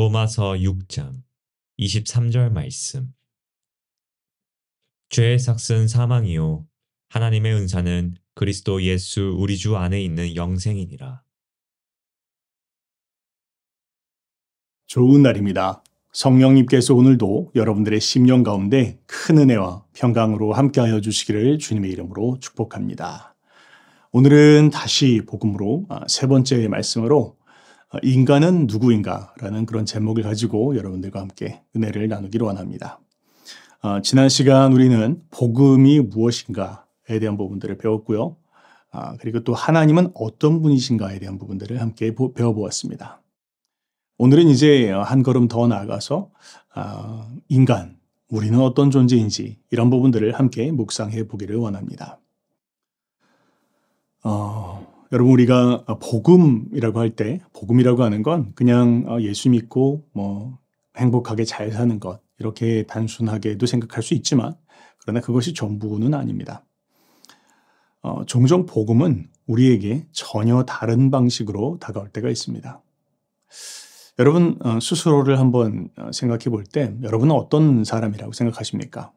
로마서 6장 23절 말씀 죄의 삭은 사망이요 하나님의 은사는 그리스도 예수 우리 주 안에 있는 영생이니라. 좋은 날입니다. 성령님께서 오늘도 여러분들의 심령 가운데 큰 은혜와 평강으로 함께하여 주시기를 주님의 이름으로 축복합니다. 오늘은 다시 복음으로 아, 세 번째 말씀으로 아, 인간은 누구인가라는 그런 제목을 가지고 여러분들과 함께 은혜를 나누기로 원합니다. 어, 지난 시간 우리는 복음이 무엇인가에 대한 부분들을 배웠고요. 아, 그리고 또 하나님은 어떤 분이신가에 대한 부분들을 함께 보, 배워보았습니다. 오늘은 이제 한 걸음 더 나아가서 아, 인간, 우리는 어떤 존재인지 이런 부분들을 함께 묵상해 보기를 원합니다. 어, 여러분 우리가 복음이라고 할 때 복음이라고 하는 건 그냥 어, 예수 믿고 뭐 행복하게 잘 사는 것 이렇게 단순하게도 생각할 수 있지만 그러나 그것이 전부는 아닙니다. 어, 종종 복음은 우리에게 전혀 다른 방식으로 다가올 때가 있습니다. 여러분 어, 스스로를 한번 어, 생각해 볼 때 여러분은 어떤 사람이라고 생각하십니까?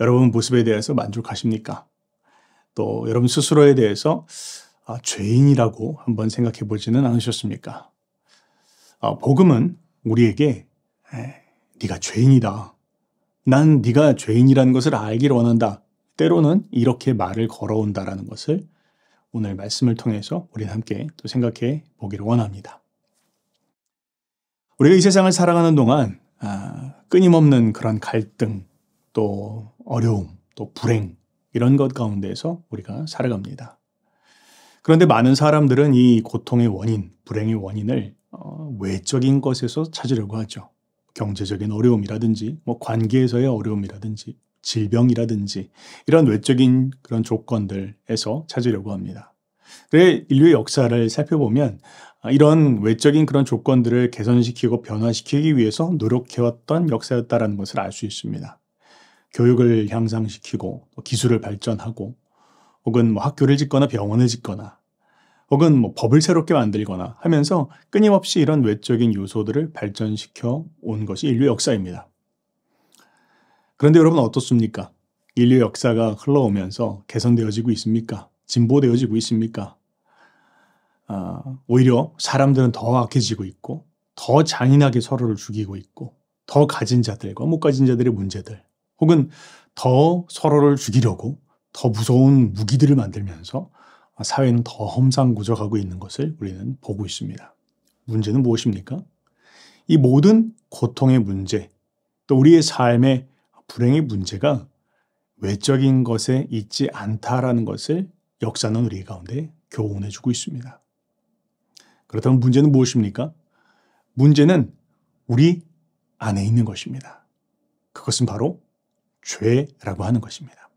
여러분 모습에 대해서 만족하십니까? 또 여러분 스스로에 대해서 아, 죄인이라고 한번 생각해 보지는 않으셨습니까? 아, 복음은 우리에게 에, 네가 죄인이다. 난 네가 죄인이라는 것을 알기를 원한다. 때로는 이렇게 말을 걸어온다라는 것을 오늘 말씀을 통해서 우리 함께 또 생각해 보기를 원합니다. 우리가 이 세상을 살아가는 동안 아, 끊임없는 그런 갈등, 또 어려움, 또 불행, 이런 것 가운데에서 우리가 살아갑니다. 그런데 많은 사람들은 이 고통의 원인, 불행의 원인을 어, 외적인 것에서 찾으려고 하죠. 경제적인 어려움이라든지, 뭐 관계에서의 어려움이라든지, 질병이라든지, 이런 외적인 그런 조건들에서 찾으려고 합니다. 그래, 인류의 역사를 살펴보면 아, 이런 외적인 그런 조건들을 개선시키고 변화시키기 위해서 노력해왔던 역사였다는 것을 알 수 있습니다. 교육을 향상시키고 기술을 발전하고 혹은 뭐 학교를 짓거나 병원을 짓거나 혹은 뭐 법을 새롭게 만들거나 하면서 끊임없이 이런 외적인 요소들을 발전시켜 온 것이 인류 역사입니다. 그런데 여러분 어떻습니까? 인류 역사가 흘러오면서 개선되어지고 있습니까? 진보되어지고 있습니까? 아, 오히려 사람들은 더 악해지고 있고 더 잔인하게 서로를 죽이고 있고 더 가진 자들과 못 가진 자들의 문제들 혹은 더 서로를 죽이려고 더 무서운 무기들을 만들면서 사회는 더 험상궂어가고 있는 것을 우리는 보고 있습니다. 문제는 무엇입니까? 이 모든 고통의 문제, 또 우리의 삶의 불행의 문제가 외적인 것에 있지 않다라는 것을 역사는 우리 가운데 교훈해 주고 있습니다. 그렇다면 문제는 무엇입니까? 문제는 우리 안에 있는 것입니다. 그것은 바로 죄라고 하는 것입니다.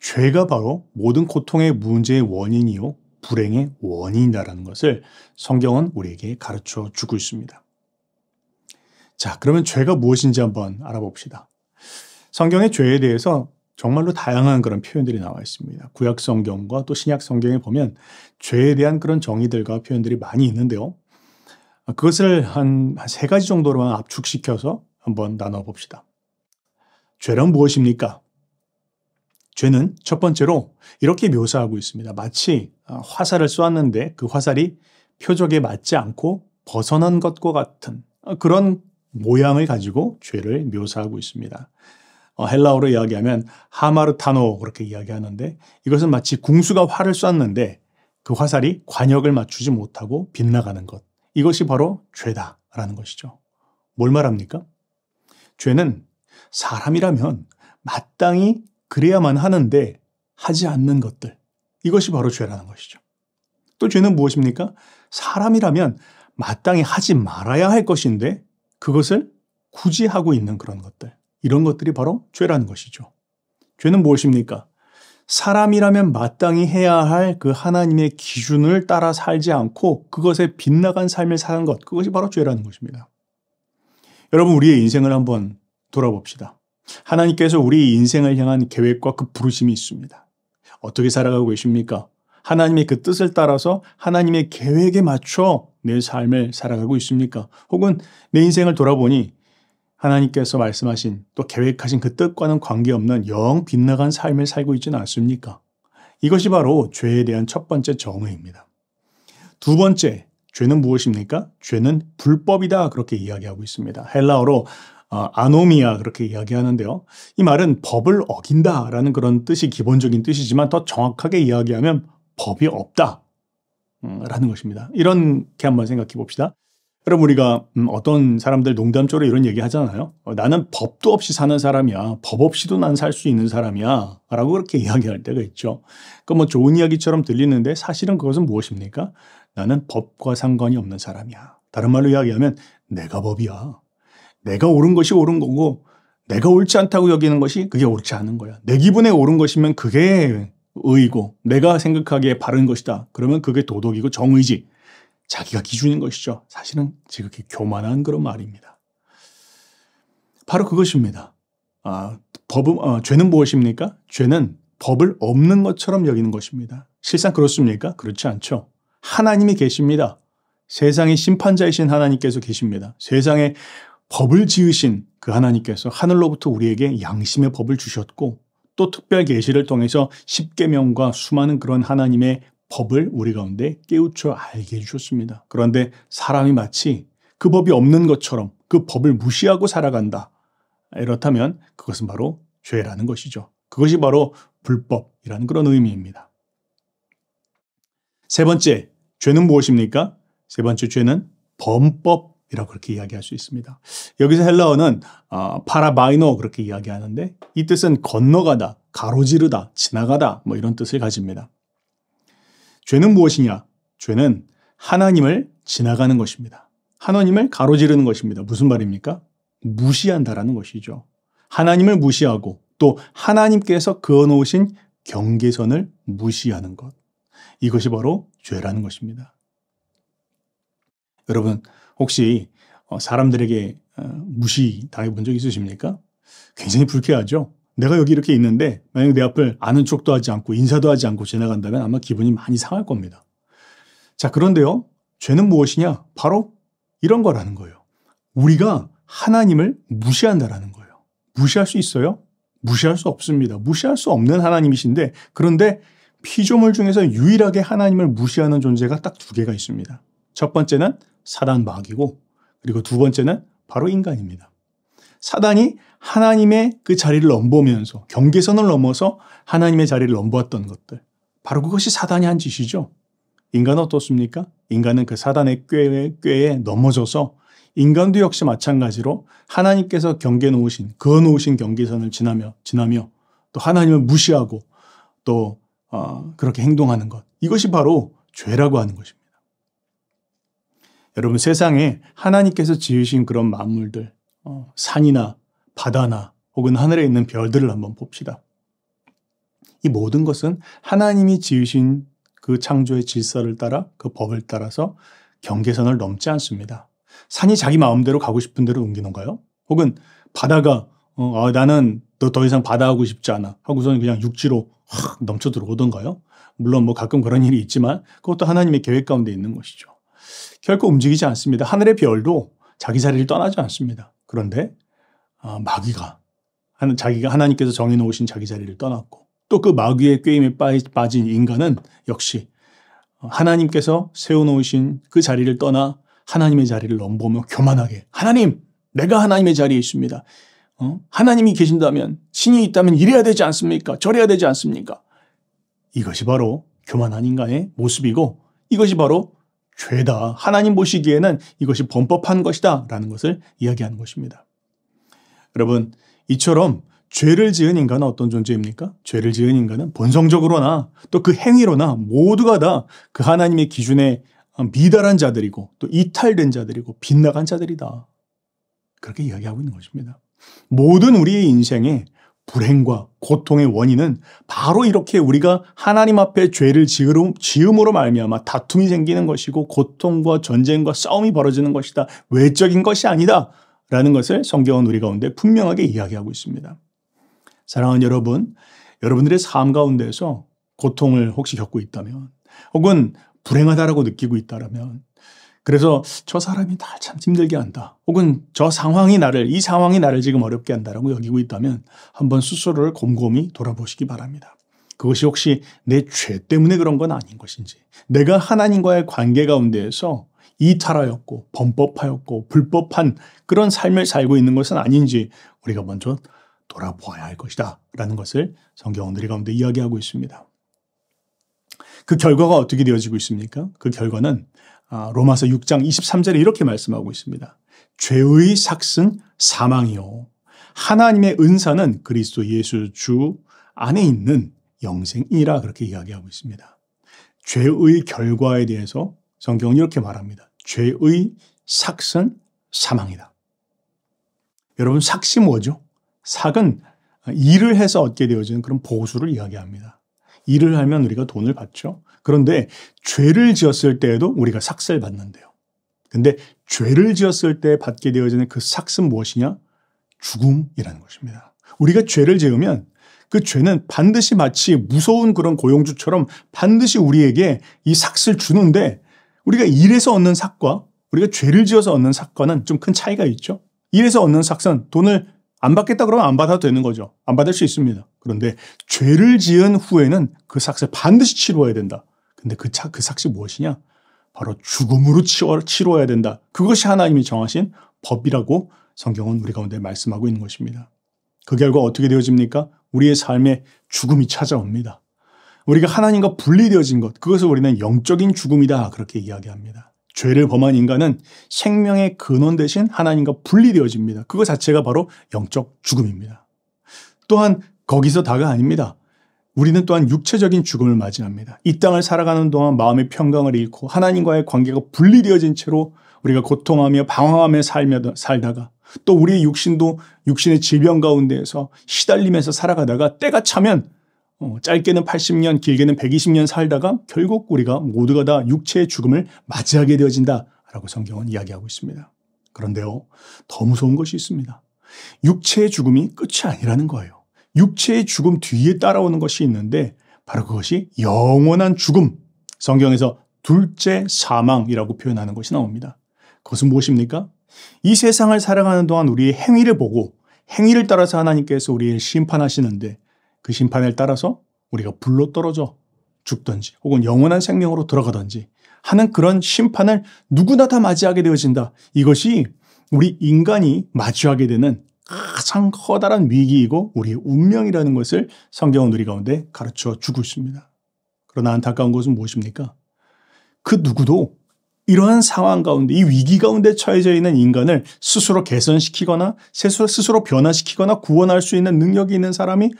죄가 바로 모든 고통의 문제의 원인이요, 불행의 원인이다라는 것을 성경은 우리에게 가르쳐 주고 있습니다. 자, 그러면 죄가 무엇인지 한번 알아봅시다. 성경의 죄에 대해서 정말로 다양한 그런 표현들이 나와 있습니다. 구약 성경과 또 신약 성경에 보면 죄에 대한 그런 정의들과 표현들이 많이 있는데요. 그것을 한 세 가지 정도로만 압축시켜서 한번 나눠봅시다. 죄란 무엇입니까? 죄는 첫 번째로 이렇게 묘사하고 있습니다. 마치 아, 화살을 쏘았는데 그 화살이 표적에 맞지 않고 벗어난 것과 같은 어, 그런 모양을 가지고 죄를 묘사하고 있습니다. 어, 헬라어로 이야기하면 하마르타노 그렇게 이야기하는데 이것은 마치 궁수가 활을 쐈는데 그 화살이 관역을 맞추지 못하고 빗나가는 것. 이것이 바로 죄다라는 것이죠. 뭘 말합니까? 죄는 사람이라면 마땅히 그래야만 하는데 하지 않는 것들. 이것이 바로 죄라는 것이죠. 또 죄는 무엇입니까? 사람이라면 마땅히 하지 말아야 할 것인데 그것을 굳이 하고 있는 그런 것들. 이런 것들이 바로 죄라는 것이죠. 죄는 무엇입니까? 사람이라면 마땅히 해야 할 그 하나님의 기준을 따라 살지 않고 그것에 빗나간 삶을 사는 것, 그것이 바로 죄라는 것입니다. 여러분, 우리의 인생을 한번 돌아봅시다. 하나님께서 우리 인생을 향한 계획과 그 부르심이 있습니다. 어떻게 살아가고 계십니까? 하나님의 그 뜻을 따라서 하나님의 계획에 맞춰 내 삶을 살아가고 있습니까? 혹은 내 인생을 돌아보니 하나님께서 말씀하신 또 계획하신 그 뜻과는 관계없는 영 빗나간 삶을 살고 있지는 않습니까? 이것이 바로 죄에 대한 첫 번째 정의입니다. 두 번째, 죄는 무엇입니까? 죄는 불법이다 그렇게 이야기하고 있습니다. 헬라어로 어, 아노미아 그렇게 이야기하는데요. 이 말은 법을 어긴다라는 그런 뜻이 기본적인 뜻이지만 더 정확하게 이야기하면 법이 없다. 음, 라는 것입니다. 이런게 한번 생각해 봅시다. 여러분 우리가 음, 어떤 사람들 농담조로 이런 얘기 하잖아요. 어, 나는 법도 없이 사는 사람이야. 법 없이도 난 살 수 있는 사람이야. 라고 그렇게 이야기할 때가 있죠. 그 뭐 좋은 이야기처럼 들리는데 사실은 그것은 무엇입니까? 나는 법과 상관이 없는 사람이야. 다른 말로 이야기하면 내가 법이야. 내가 옳은 것이 옳은 거고 내가 옳지 않다고 여기는 것이 그게 옳지 않은 거야. 내 기분에 옳은 것이면 그게 의고 이 내가 생각하기에 바른 것이다. 그러면 그게 도덕이고 정의지. 자기가 기준인 것이죠. 사실은 지극히 교만한 그런 말입니다. 바로 그것입니다. 아, 법은 어, 죄는 무엇입니까? 죄는 법을 없는 것처럼 여기는 것입니다. 실상 그렇습니까? 그렇지 않죠. 하나님이 계십니다. 세상의 심판자이신 하나님께서 계십니다. 세상에 법을 지으신 그 하나님께서 하늘로부터 우리에게 양심의 법을 주셨고 또 특별 계시를 통해서 십계명과 수많은 그런 하나님의 법을 우리 가운데 깨우쳐 알게 해주셨습니다. 그런데 사람이 마치 그 법이 없는 것처럼 그 법을 무시하고 살아간다. 이렇다면 그것은 바로 죄라는 것이죠. 그것이 바로 불법이라는 그런 의미입니다. 세 번째, 죄는 무엇입니까? 세 번째 죄는 범법 이라고 그렇게 이야기할 수 있습니다. 여기서 헬라어는 어, 파라바이노 그렇게 이야기하는데 이 뜻은 건너가다, 가로지르다, 지나가다 뭐 이런 뜻을 가집니다. 죄는 무엇이냐? 죄는 하나님을 지나가는 것입니다. 하나님을 가로지르는 것입니다. 무슨 말입니까? 무시한다라는 것이죠. 하나님을 무시하고 또 하나님께서 그어놓으신 경계선을 무시하는 것. 이것이 바로 죄라는 것입니다. 여러분, 혹시 어, 사람들에게 어, 무시당해본 적 있으십니까? 굉장히 불쾌하죠. 내가 여기 이렇게 있는데 만약 내 앞을 아는 척도 하지 않고 인사도 하지 않고 지나간다면 아마 기분이 많이 상할 겁니다. 자 그런데요. 죄는 무엇이냐? 바로 이런 거라는 거예요. 우리가 하나님을 무시한다라는 거예요. 무시할 수 있어요? 무시할 수 없습니다. 무시할 수 없는 하나님이신데 그런데 피조물 중에서 유일하게 하나님을 무시하는 존재가 딱 두 개가 있습니다. 첫 번째는 사단 마귀고 그리고 두 번째는 바로 인간입니다. 사단이 하나님의 그 자리를 넘보면서 경계선을 넘어서 하나님의 자리를 넘보았던 것들 바로 그것이 사단이 한 짓이죠. 인간은 어떻습니까? 인간은 그 사단의 꾀에, 꾀에 넘어져서 인간도 역시 마찬가지로 하나님께서 경계 놓으신 그어 놓으신 경계선을 지나며 지나며 또 하나님을 무시하고 또 어, 그렇게 행동하는 것 이것이 바로 죄라고 하는 것입니다. 여러분 세상에 하나님께서 지으신 그런 만물들, 어, 산이나 바다나 혹은 하늘에 있는 별들을 한번 봅시다. 이 모든 것은 하나님이 지으신 그 창조의 질서를 따라 그 법을 따라서 경계선을 넘지 않습니다. 산이 자기 마음대로 가고 싶은 대로 옮기는가요? 혹은 바다가 어, 아, 나는 너더 이상 바다 하고 싶지 않아 하고서는 그냥 육지로 확 넘쳐 들어오던가요? 물론 뭐 가끔 그런 일이 있지만 그것도 하나님의 계획 가운데 있는 것이죠. 결코 움직이지 않습니다. 하늘의 별도 자기 자리를 떠나지 않습니다. 그런데 아, 마귀가 자기가 하나님께서 정해놓으신 자기 자리를 떠났고 또 그 마귀의 게임에 빠진 인간은 역시 하나님께서 세워놓으신 그 자리를 떠나 하나님의 자리를 넘보며 교만하게 하나님 내가 하나님의 자리에 있습니다. 어? 하나님이 계신다면 신이 있다면 이래야 되지 않습니까? 저래야 되지 않습니까? 이것이 바로 교만한 인간의 모습이고 이것이 바로 죄다. 하나님 보시기에는 이것이 범법한 것이다. 라는 것을 이야기하는 것입니다. 여러분, 이처럼 죄를 지은 인간은 어떤 존재입니까? 죄를 지은 인간은 본성적으로나 또 그 행위로나 모두가 다 그 하나님의 기준에 미달한 자들이고 또 이탈된 자들이고 빗나간 자들이다. 그렇게 이야기하고 있는 것입니다. 모든 우리의 인생에 불행과 고통의 원인은 바로 이렇게 우리가 하나님 앞에 죄를 지음으로 말미암아 다툼이 생기는 것이고 고통과 전쟁과 싸움이 벌어지는 것이다. 외적인 것이 아니다. 라는 것을 성경은 우리 가운데 분명하게 이야기하고 있습니다. 사랑하는 여러분, 여러분들의 삶 가운데서 고통을 혹시 겪고 있다면 혹은 불행하다라고 느끼고 있다면 그래서 저 사람이 날 참 힘들게 한다. 혹은 저 상황이 나를, 이 상황이 나를 지금 어렵게 한다라고 여기고 있다면 한번 스스로를 곰곰이 돌아보시기 바랍니다. 그것이 혹시 내 죄 때문에 그런 건 아닌 것인지, 내가 하나님과의 관계 가운데에서 이탈하였고, 범법하였고, 불법한 그런 삶을 살고 있는 것은 아닌지 우리가 먼저 돌아보아야 할 것이다. 라는 것을 성경은 우리 가운데 이야기하고 있습니다. 그 결과가 어떻게 되어지고 있습니까? 그 결과는 아, 로마서 6장 23절에 이렇게 말씀하고 있습니다. 죄의 삭은 사망이요. 하나님의 은사는 그리스도 예수 주 안에 있는 영생이라 그렇게 이야기하고 있습니다. 죄의 결과에 대해서 성경은 이렇게 말합니다. 죄의 삭은 사망이다. 여러분 삭이 뭐죠? 삭은 일을 해서 얻게 되어지는 그런 보수를 이야기합니다. 일을 하면 우리가 돈을 받죠. 그런데 죄를 지었을 때에도 우리가 삭스 받는데요. 근데 죄를 지었을 때 받게 되어지는 그 삭스는 무엇이냐? 죽음이라는 것입니다. 우리가 죄를 지으면 그 죄는 반드시 마치 무서운 그런 고용주처럼 반드시 우리에게 이삭슬 주는데 우리가 일해서 얻는 삭과 우리가 죄를 지어서 얻는 삭과는 좀 큰 차이가 있죠. 일해서 얻는 삭은 돈을 안 받겠다 그러면 안 받아도 되는 거죠. 안 받을 수 있습니다. 그런데 죄를 지은 후에는 그 삭스를 반드시 치루어야 된다. 근데 그, 차, 그 삭시 무엇이냐? 바로 죽음으로 치워, 치러야 된다. 그것이 하나님이 정하신 법이라고 성경은 우리 가운데 말씀하고 있는 것입니다. 그 결과 어떻게 되어집니까? 우리의 삶에 죽음이 찾아옵니다. 우리가 하나님과 분리되어진 것, 그것을 우리는 영적인 죽음이다. 그렇게 이야기합니다. 죄를 범한 인간은 생명의 근원 대신 하나님과 분리되어집니다. 그거 자체가 바로 영적 죽음입니다. 또한 거기서 다가 아닙니다. 우리는 또한 육체적인 죽음을 맞이합니다. 이 땅을 살아가는 동안 마음의 평강을 잃고 하나님과의 관계가 분리되어진 채로 우리가 고통하며 방황하며 살며 살다가 또 우리의 육신도 육신의 질병 가운데에서 시달리면서 살아가다가 때가 차면 어, 짧게는 80년, 길게는 120년 살다가 결국 우리가 모두가 다 육체의 죽음을 맞이하게 되어진다라고 성경은 이야기하고 있습니다. 그런데요, 더 무서운 것이 있습니다. 육체의 죽음이 끝이 아니라는 거예요. 육체의 죽음 뒤에 따라오는 것이 있는데 바로 그것이 영원한 죽음. 성경에서 둘째 사망이라고 표현하는 것이 나옵니다. 그것은 무엇입니까? 이 세상을 살아가는 동안 우리의 행위를 보고 행위를 따라서 하나님께서 우리를 심판하시는데 그 심판을 따라서 우리가 불로 떨어져 죽든지 혹은 영원한 생명으로 들어가든지 하는 그런 심판을 누구나 다 맞이하게 되어진다. 이것이 우리 인간이 맞이하게 되는 가장 커다란 위기이고 우리의 운명이라는 것을 성경은 우리 가운데 가르쳐 주고 있습니다. 그러나 안타까운 것은 무엇입니까? 그 누구도 이러한 상황 가운데 이 위기 가운데 처해져 있는 인간을 스스로 개선시키거나 스스로 변화시키거나 구원할 수 있는 능력이 있는 사람이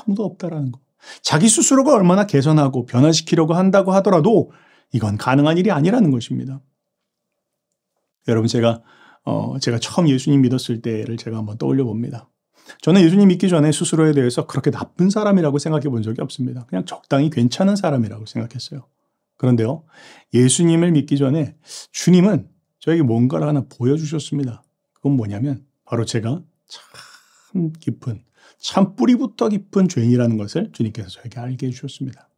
아무도 없다라는 거. 자기 스스로가 얼마나 개선하고 변화시키려고 한다고 하더라도 이건 가능한 일이 아니라는 것입니다. 여러분 제가 어, 제가 처음 예수님 믿었을 때를 제가 한번 떠올려 봅니다. 저는 예수님 믿기 전에 스스로에 대해서 그렇게 나쁜 사람이라고 생각해 본 적이 없습니다. 그냥 적당히 괜찮은 사람이라고 생각했어요. 그런데요, 예수님을 믿기 전에 주님은 저에게 뭔가를 하나 보여주셨습니다. 그건 뭐냐면 바로 제가 참 깊은, 참 뿌리부터 깊은 죄인이라는 것을 주님께서 저에게 알게 해주셨습니다.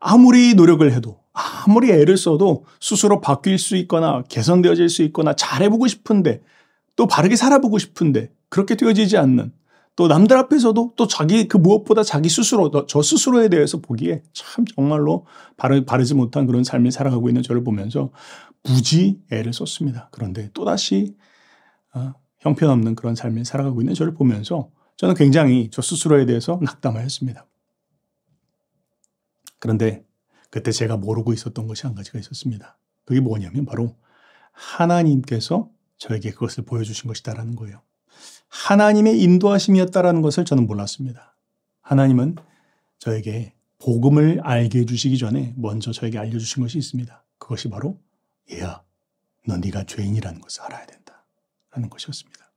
아무리 노력을 해도 아무리 애를 써도 스스로 바뀔 수 있거나 개선되어질 수 있거나 잘해보고 싶은데 또 바르게 살아보고 싶은데 그렇게 되어지지 않는 또 남들 앞에서도 또 자기 그 무엇보다 자기 스스로 저 스스로에 대해서 보기에 참 정말로 바르, 바르지 못한 그런 삶을 살아가고 있는 저를 보면서 무지 애를 썼습니다. 그런데 또다시 어, 형편없는 그런 삶을 살아가고 있는 저를 보면서 저는 굉장히 저 스스로에 대해서 낙담하였습니다 그런데 그때 제가 모르고 있었던 것이 한 가지가 있었습니다. 그게 뭐냐면 바로 하나님께서 저에게 그것을 보여주신 것이다라는 거예요. 하나님의 인도하심이었다라는 것을 저는 몰랐습니다. 하나님은 저에게 복음을 알게 해주시기 전에 먼저 저에게 알려주신 것이 있습니다. 그것이 바로 얘야, 너 네가 죄인이라는 것을 알아야 된다. 라는 것이었습니다.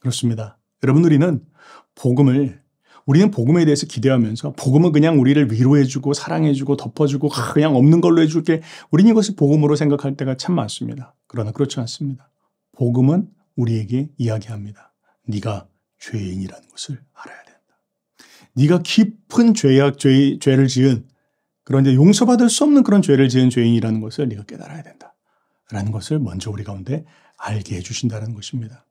그렇습니다. 여러분, 우리는 복음을 우리는 복음에 대해서 기대하면서 복음은 그냥 우리를 위로해주고 사랑해주고 덮어주고 그냥 없는 걸로 해줄게 우리는 이것을 복음으로 생각할 때가 참 많습니다. 그러나 그렇지 않습니다. 복음은 우리에게 이야기합니다. 네가 죄인이라는 것을 알아야 된다. 네가 깊은 죄악 죄, 죄를 지은 그런데 용서받을 수 없는 그런 죄를 지은 죄인이라는 것을 네가 깨달아야 된다. 라는 것을 먼저 우리 가운데 알게 해주신다는 것입니다.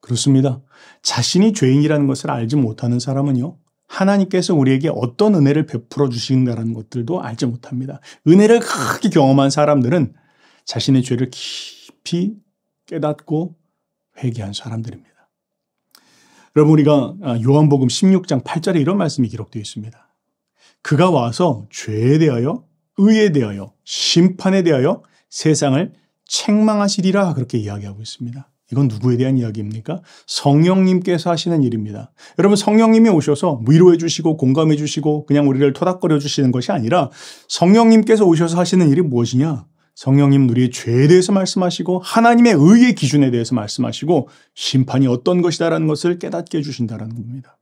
그렇습니다. 자신이 죄인이라는 것을 알지 못하는 사람은요. 하나님께서 우리에게 어떤 은혜를 베풀어 주신다라는 것들도 알지 못합니다. 은혜를 크게 경험한 사람들은 자신의 죄를 깊이 깨닫고 회개한 사람들입니다. 여러분 우리가 아, 요한복음 16장 8절에 이런 말씀이 기록되어 있습니다. 그가 와서 죄에 대하여 의에 대하여 심판에 대하여 세상을 책망하시리라 그렇게 이야기하고 있습니다. 이건 누구에 대한 이야기입니까? 성령님께서 하시는 일입니다. 여러분 성령님이 오셔서 위로해 주시고 공감해 주시고 그냥 우리를 토닥거려 주시는 것이 아니라 성령님께서 오셔서 하시는 일이 무엇이냐? 성령님 우리의 죄에 대해서 말씀하시고 하나님의 의의 기준에 대해서 말씀하시고 심판이 어떤 것이다라는 것을 깨닫게 해 주신다라는 겁니다.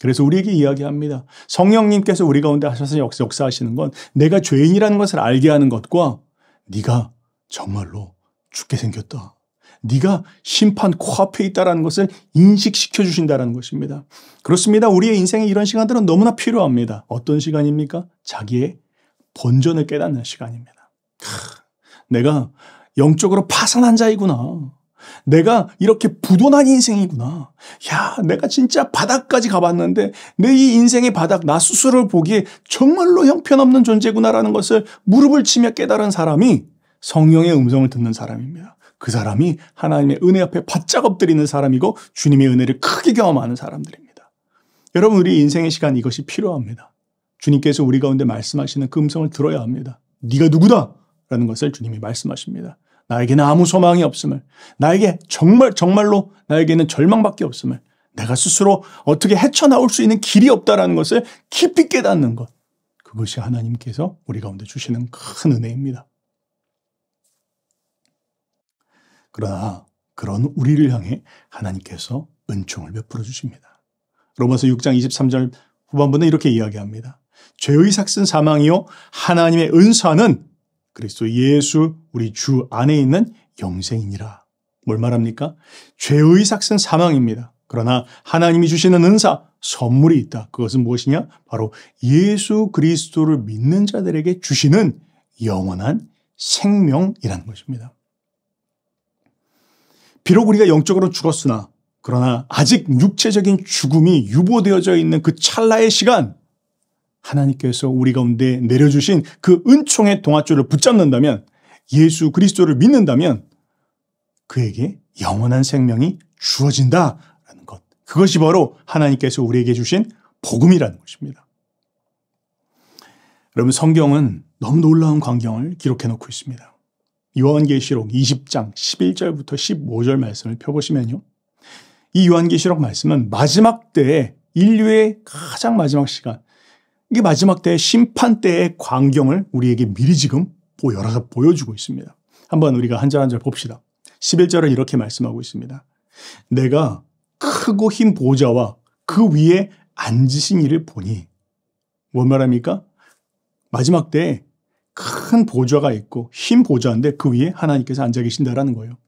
그래서 우리에게 이야기합니다. 성령님께서 우리 가운데 하셔서 역사하시는 역사건 내가 죄인이라는 것을 알게 하는 것과 네가 정말로 죽게 생겼다. 네가 심판 코앞에 있다라는 것을 인식시켜 주신다라는 것입니다. 그렇습니다. 우리의 인생에 이런 시간들은 너무나 필요합니다. 어떤 시간입니까? 자기의 본전을 깨닫는 시간입니다. 내가 영적으로 파산한 자이구나. 내가 이렇게 부도난 인생이구나. 야, 내가 진짜 바닥까지 가봤는데 내 이 인생의 바닥, 나 스스로를 보기에 정말로 형편없는 존재구나라는 것을 무릎을 치며 깨달은 사람이 성령의 음성을 듣는 사람입니다. 그 사람이 하나님의 은혜 앞에 바짝 엎드리는 사람이고 주님의 은혜를 크게 경험하는 사람들입니다. 여러분 우리 인생의 시간 이것이 필요합니다. 주님께서 우리 가운데 말씀하시는 그 음성을 들어야 합니다. 네가 누구다 라는 것을 주님이 말씀하십니다. 나에게는 아무 소망이 없음을 나에게 정말 정말로 나에게는 절망밖에 없음을 내가 스스로 어떻게 헤쳐나올 수 있는 길이 없다라는 것을 깊이 깨닫는 것. 그것이 하나님께서 우리 가운데 주시는 큰 은혜입니다. 그러나 그런 우리를 향해 하나님께서 은총을 베풀어 주십니다. 로마서 6장 23절 후반부는 이렇게 이야기합니다. 죄의 삭슨 사망이요 하나님의 은사는 그리스도 예수 우리 주 안에 있는 영생이니라. 뭘 말합니까? 죄의 삭슨 사망입니다. 그러나 하나님이 주시는 은사 선물이 있다. 그것은 무엇이냐? 바로 예수 그리스도를 믿는 자들에게 주시는 영원한 생명이라는 것입니다. 비록 우리가 영적으로 죽었으나 그러나 아직 육체적인 죽음이 유보되어져 있는 그 찰나의 시간 하나님께서 우리 가운데 내려주신 그 은총의 동화줄을 붙잡는다면 예수 그리스도를 믿는다면 그에게 영원한 생명이 주어진다라는 것. 그것이 바로 하나님께서 우리에게 주신 복음이라는 것입니다. 여러분 성경은 너무 놀라운 광경을 기록해 놓고 있습니다. 요한계시록 20장 11절부터 15절 말씀을 펴보시면요. 이 요한계시록 말씀은 마지막 때에 인류의 가장 마지막 시간, 이게 마지막 때의 심판 때의 광경을 우리에게 미리 지금 보여서 보여주고 있습니다. 한번 우리가 한 절 한 절 봅시다. 11절을 이렇게 말씀하고 있습니다. 내가 크고 흰 보좌와 그 위에 앉으신 이를 보니 뭔 말합니까? 마지막 때에 큰 보좌가 있고 흰 보좌인데 그 위에 하나님께서 앉아 계신다라는 거예요.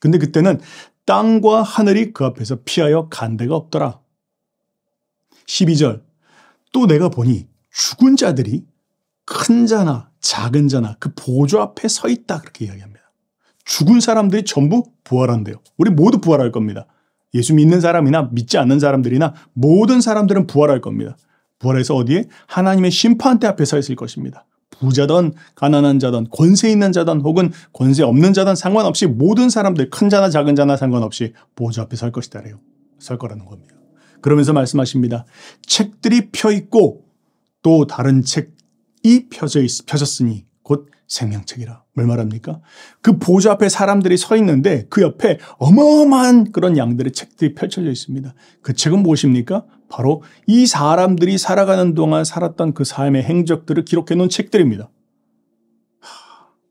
근데 그때는 땅과 하늘이 그 앞에서 피하여 간 데가 없더라. 12절 또 내가 보니 죽은 자들이 큰 자나 작은 자나 그 보좌 앞에 서 있다 그렇게 이야기합니다. 죽은 사람들이 전부 부활한대요. 우리 모두 부활할 겁니다. 예수 믿는 사람이나 믿지 않는 사람들이나 모든 사람들은 부활할 겁니다. 부활해서 어디에? 하나님의 심판대 앞에 서 있을 것입니다. 부자든 가난한 자든 권세 있는 자든 혹은 권세 없는 자든 상관없이 모든 사람들 큰 자나 작은 자나 상관없이 보좌 앞에 설 것이다래요. 설 거라는 겁니다. 그러면서 말씀하십니다. 책들이 펴 있고 또 다른 책이 펴져 있, 펴졌으니 곧 생명책이라. 뭘 말합니까? 그 보좌 앞에 사람들이 서 있는데 그 옆에 어마어마한 그런 양들의 책들이 펼쳐져 있습니다. 그 책은 무엇입니까? 바로 이 사람들이 살아가는 동안 살았던 그 삶의 행적들을 기록해 놓은 책들입니다.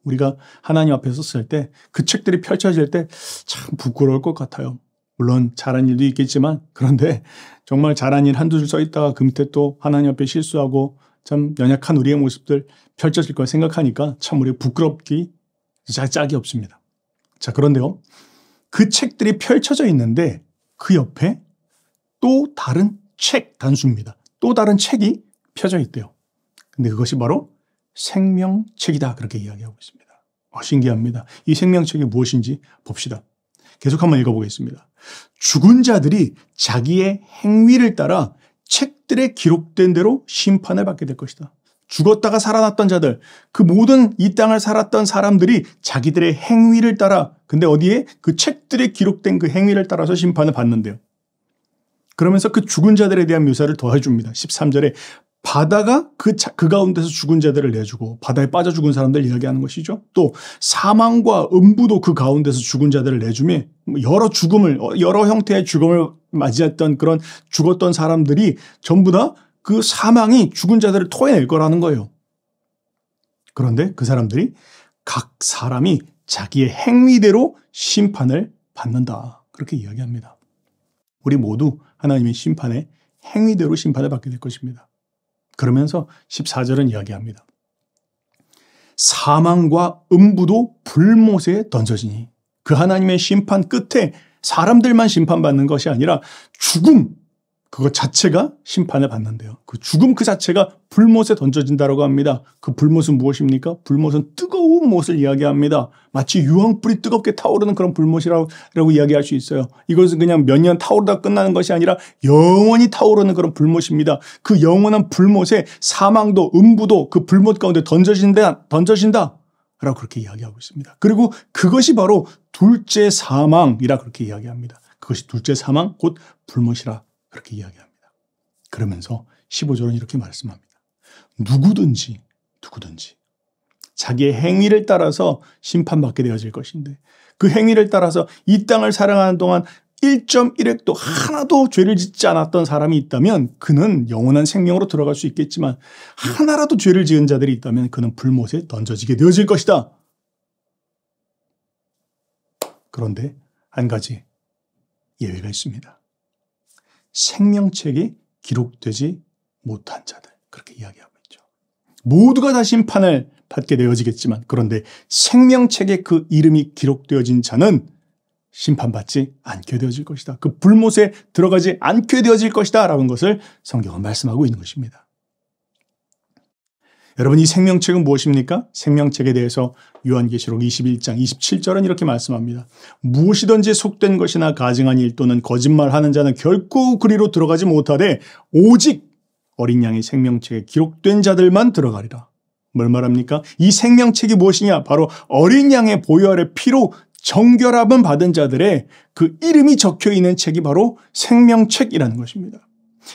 우리가 하나님 앞에 섰을 때 그 책들이 펼쳐질 때 참 부끄러울 것 같아요. 물론 잘한 일도 있겠지만 그런데 정말 잘한 일 한두 줄 써 있다가 그 밑에 또 하나님 앞에 실수하고 참 연약한 우리의 모습들 펼쳐질 걸 생각하니까 참 우리 부끄럽기 짝이 없습니다. 자, 그런데요. 그 책들이 펼쳐져 있는데 그 옆에 또 다른 책 단수입니다. 또 다른 책이 펴져 있대요. 근데 그것이 바로 생명책이다. 그렇게 이야기하고 있습니다. 아, 신기합니다. 이 생명책이 무엇인지 봅시다. 계속 한번 읽어보겠습니다. 죽은 자들이 자기의 행위를 따라 책 들에 기록된 대로 심판을 받게 될 것이다. 죽었다가 살아났던 자들, 그 모든 이 땅을 살았던 사람들이 자기들의 행위를 따라, 근데 어디에? 그 책들에 기록된 그 행위를 따라서 심판을 받는데요. 그러면서 그 죽은 자들에 대한 묘사를 더해줍니다. 13절에 바다가 그, 자, 그 가운데서 죽은 자들을 내주고 바다에 빠져 죽은 사람들 이야기하는 것이죠. 또 사망과 음부도 그 가운데서 죽은 자들을 내주며 뭐 여러 죽음을 어, 여러 형태의 죽음을 맞이했던 그런 죽었던 사람들이 전부 다 그 사망이 죽은 자들을 토해낼 거라는 거예요. 그런데 그 사람들이 각 사람이 자기의 행위대로 심판을 받는다. 그렇게 이야기합니다. 우리 모두 하나님의 심판에 행위대로 심판을 받게 될 것입니다. 그러면서 14절은 이야기합니다. 사망과 음부도 불못에 던져지니 그 하나님의 심판 끝에 사람들만 심판받는 것이 아니라 죽음, 그것 자체가 심판을 받는데요. 그 죽음 그 자체가 불못에 던져진다라고 합니다. 그 불못은 무엇입니까? 불못은 뜨거운 못을 이야기합니다. 마치 유황불이 뜨겁게 타오르는 그런 불못이라고 이야기할 수 있어요. 이것은 그냥 몇 년 타오르다 끝나는 것이 아니라 영원히 타오르는 그런 불못입니다. 그 영원한 불못에 사망도 음부도 그 불못 가운데 던져진다, 던져진다. 라고 그렇게 이야기하고 있습니다. 그리고 그것이 바로 둘째 사망이라 그렇게 이야기합니다. 그것이 둘째 사망, 곧 불못이라 그렇게 이야기합니다. 그러면서 15절은 이렇게 말씀합니다. 누구든지 누구든지 자기의 행위를 따라서 심판받게 되어질 것인데 그 행위를 따라서 이 땅을 사랑하는 동안 1.1획도 하나도 죄를 짓지 않았던 사람이 있다면 그는 영원한 생명으로 들어갈 수 있겠지만 하나라도 죄를 지은 자들이 있다면 그는 불못에 던져지게 되어질 것이다. 그런데 한 가지 예외가 있습니다. 생명책이 기록되지 못한 자들 그렇게 이야기하고 있죠. 모두가 다 심판을 받게 되어지겠지만 그런데 생명책에 그 이름이 기록되어진 자는 심판받지 않게 되어질 것이다. 그 불못에 들어가지 않게 되어질 것이다. 라는 것을 성경은 말씀하고 있는 것입니다. 여러분 이 생명책은 무엇입니까? 생명책에 대해서 요한계시록 21장 27절은 이렇게 말씀합니다. 무엇이든지 속된 것이나 가증한 일 또는 거짓말하는 자는 결코 그리로 들어가지 못하되 오직 어린 양의 생명책에 기록된 자들만 들어가리라. 뭘 말합니까? 이 생명책이 무엇이냐? 바로 어린 양의 보혈 아래 피로 정결함은 받은 자들의 그 이름이 적혀 있는 책이 바로 생명책이라는 것입니다.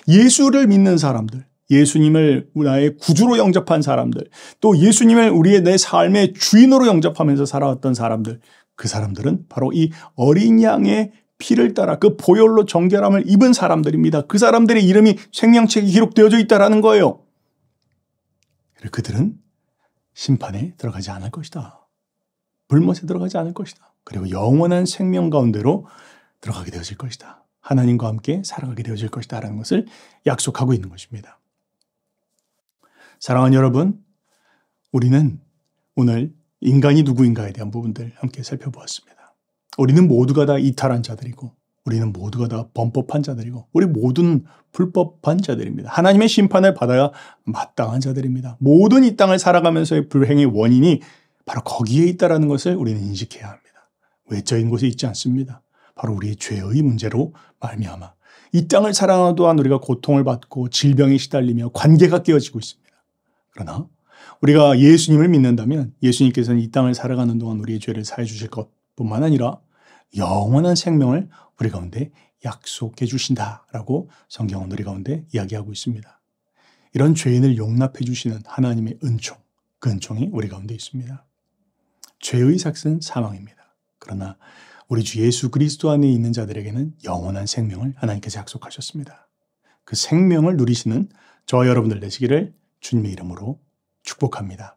예수를 믿는 사람들, 예수님을 나의 구주로 영접한 사람들, 또 예수님을 우리의 내 삶의 주인으로 영접하면서 살아왔던 사람들, 그 사람들은 바로 이 어린 양의 피를 따라 그 보혈로 정결함을 입은 사람들입니다. 그 사람들의 이름이 생명책에 기록되어져 있다라는 거예요. 그들은 심판에 들어가지 않을 것이다. 불못에 들어가지 않을 것이다. 그리고 영원한 생명 가운데로 들어가게 되어질 것이다. 하나님과 함께 살아가게 되어질 것이다라는 것을 약속하고 있는 것입니다. 사랑하는 여러분, 우리는 오늘 인간이 누구인가에 대한 부분들 함께 살펴보았습니다. 우리는 모두가 다 이탈한 자들이고, 우리는 모두가 다 범법한 자들이고, 우리 모든 불법한 자들입니다. 하나님의 심판을 받아야 마땅한 자들입니다. 모든 이 땅을 살아가면서의 불행의 원인이 바로 거기에 있다라는 것을 우리는 인식해야 합니다. 외적인 곳에 있지 않습니다. 바로 우리의 죄의 문제로 말미암아 이 땅을 살아가도 우리가 고통을 받고 질병에 시달리며 관계가 깨어지고 있습니다. 그러나 우리가 예수님을 믿는다면 예수님께서는 이 땅을 살아가는 동안 우리의 죄를 사해 주실 것뿐만 아니라 영원한 생명을 우리 가운데 약속해 주신다라고 성경은 우리 가운데 이야기하고 있습니다. 이런 죄인을 용납해 주시는 하나님의 은총, 그 은총이 우리 가운데 있습니다. 죄의 삭은 사망입니다. 그러나 우리 주 예수 그리스도 안에 있는 자들에게는 영원한 생명을 하나님께서 약속하셨습니다. 그 생명을 누리시는 저와 여러분들 되시기를 주님의 이름으로 축복합니다.